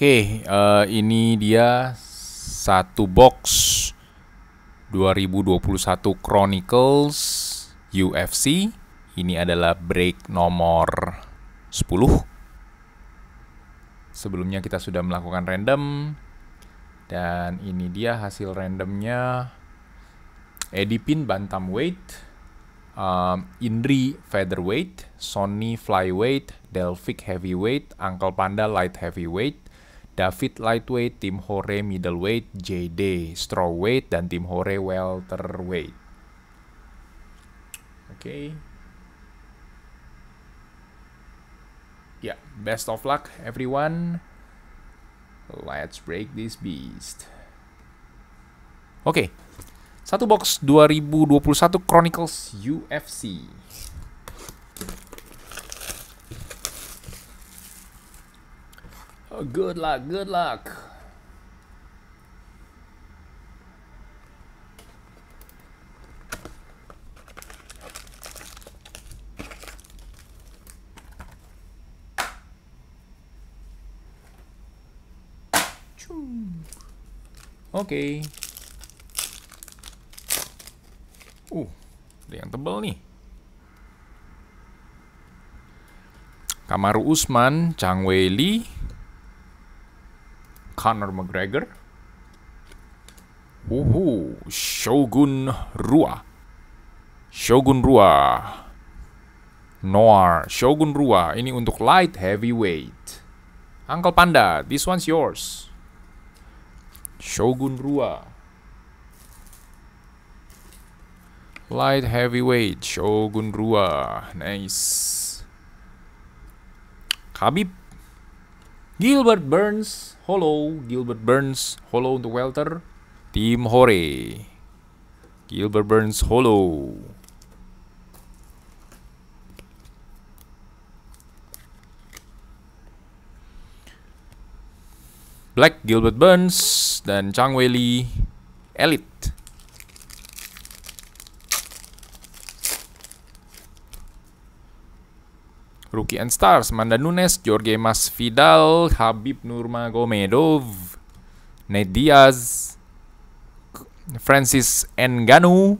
Oke, uh, ini dia satu box 2021 Chronicles UFC. Ini adalah break nomor 10. Sebelumnya kita sudah melakukan random dan ini dia hasil randomnya. Edipin bantamweight, um, Indri featherweight, Sony flyweight, Delphic heavyweight, Uncle Panda light heavyweight, David Lightweight, Tim Hore Middleweight, JD Strawweight, dan Tim Hore Welterweight. Oke. Okay. Ya, yeah, best of luck everyone. Let's break this beast. Oke. Okay. Satu box 2021 Chronicles UFC. Good luck, good luck. Oke. Okay. Uh, ada yang tebal nih. Kamaru Usman, Chang Wei Li, Conor McGregor. Uhu, Shogun Rua. Shogun Rua. Noir, Shogun Rua. Ini untuk light heavyweight. Uncle Panda, this one's yours. Shogun Rua. Light heavyweight, Shogun Rua. Nice. Khabib Gilbert Burns Hollow Gilbert Burns Hollow untuk welter tim Hore Gilbert Burns Hollow Black Gilbert Burns dan Chang Wei Lee Elite Rookie and Stars, Manda Nunes, Jorge Masvidal, Habib Nurmagomedov, Ned Diaz, Francis Ngannou,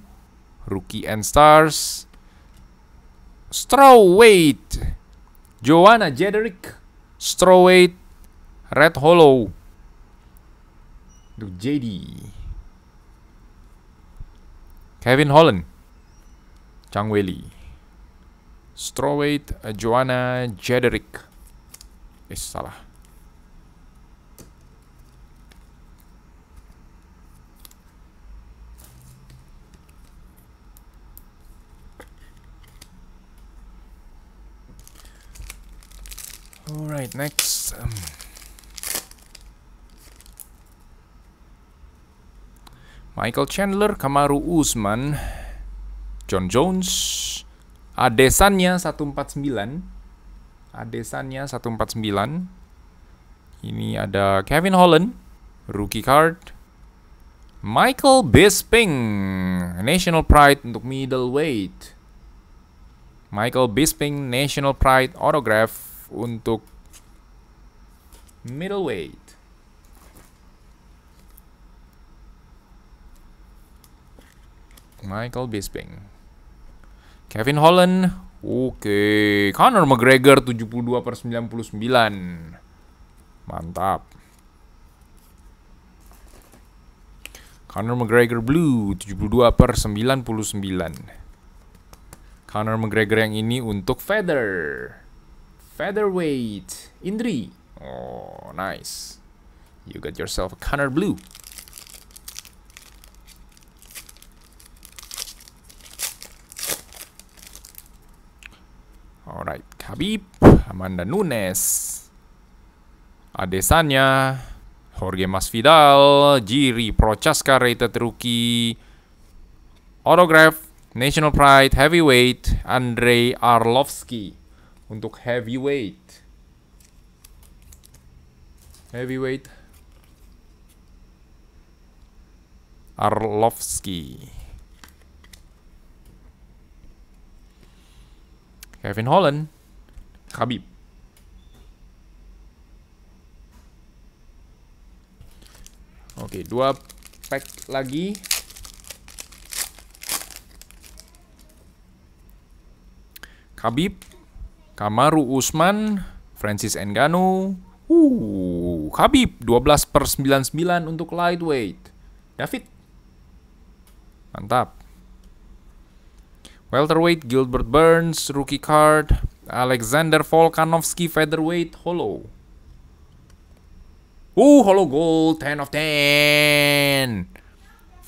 Rookie and Stars, Strawweight, Joanna Jedrick, Strawweight, Red Hollow, Duh, JD, Kevin Holland, Chang Wei Lee. strawweight uh, Joanna Jederick. Eh, salah. Alright, next. Um, Michael Chandler, Kamaru Usman, John Jones, Adesannya 149. Adesannya 149. Ini ada Kevin Holland, rookie card. Michael Bisping, national pride untuk middleweight. Michael Bisping, national pride autograph untuk middleweight. Michael Bisping. Kevin Holland. Oke, okay. Conor McGregor 72 per 99. Mantap. Conor McGregor Blue 72 per 99. Conor McGregor yang ini untuk feather. Featherweight. Indri. Oh, nice. You got yourself a Conor Blue. Habib, Amanda Nunes, Adesanya, Jorge Masvidal, Jiri Prochaska rated rookie, Autograph, National Pride, Heavyweight, Andrei Arlovski untuk Heavyweight. Heavyweight Arlovski. Kevin Holland Khabib. Oke, dua pack lagi. Khabib, Kamaru Usman, Francis Ngannou. Uh, Khabib 12 per 99 untuk lightweight. David. Mantap. Welterweight Gilbert Burns, rookie card. Alexander Volkanovski featherweight hollow. Uh, hollow gold 10 of 10.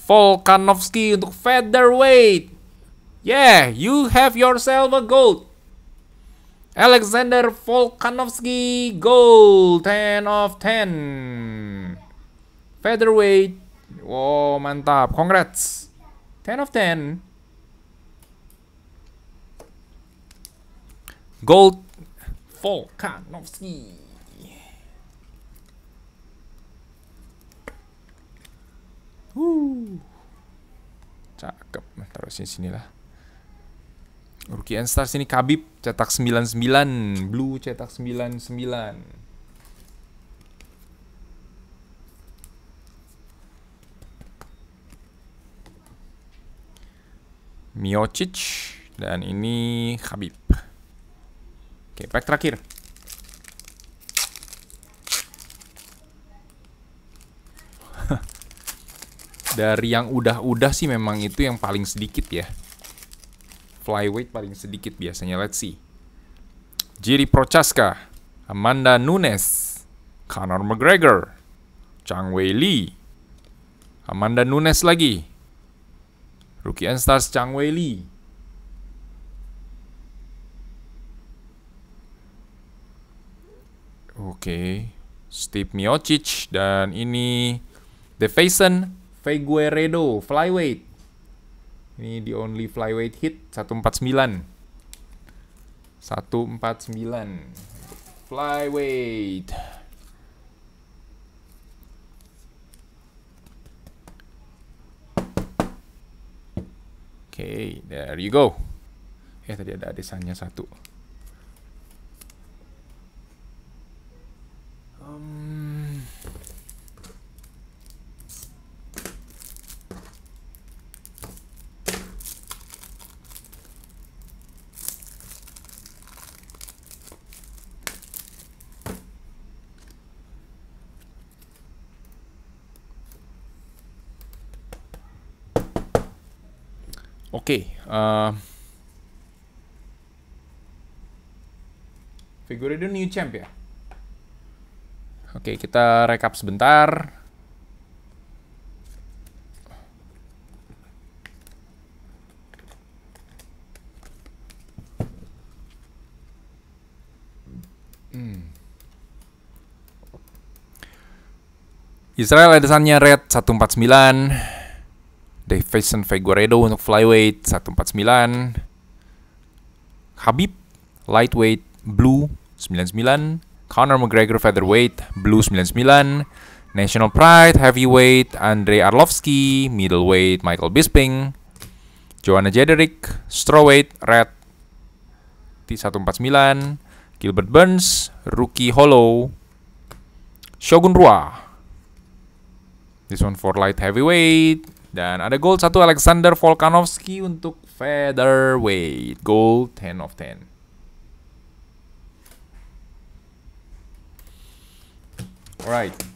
Volkanovski untuk featherweight. Yeah, you have yourself a gold. Alexander Volkanovski gold 10 of 10. Featherweight. Wow, mantap. Congrats. 10 of 10. Gold Volkanovski. Uh. Cakep, nah, taruh sini sinilah. Rookie and Stars ini Kabib cetak 99, Blue cetak 99. Miocic dan ini Habib. Oke, pack terakhir. Dari yang udah-udah sih memang itu yang paling sedikit ya. Flyweight paling sedikit biasanya. Let's see. Jiri Prochaska, Amanda Nunes, Conor McGregor, Chang Wei Li, Amanda Nunes lagi, Rookie and Stars Chang Wei Li, Oke. Steve Miocic dan ini The Faison Figueredo flyweight. Ini the only flyweight hit 149. 149 flyweight. Oke, okay, there you go. Eh tadi ada adesannya satu. Oke. Okay, uh, eh, Figueredo new champ ya. Oke, okay, kita recap sebentar. Hmm. Israel Adesanya red 149 Davison Figueredo untuk flyweight 149. Habib lightweight blue 99. Conor McGregor featherweight blue 99. National Pride heavyweight Andrei Arlovsky, middleweight Michael Bisping. Joanna Jederick strawweight red T149. Gilbert Burns, Rookie Hollow. Shogun Rua. This one for light heavyweight. Dan ada gold satu Alexander Volkanovski untuk featherweight. Gold 10 of 10. Alright.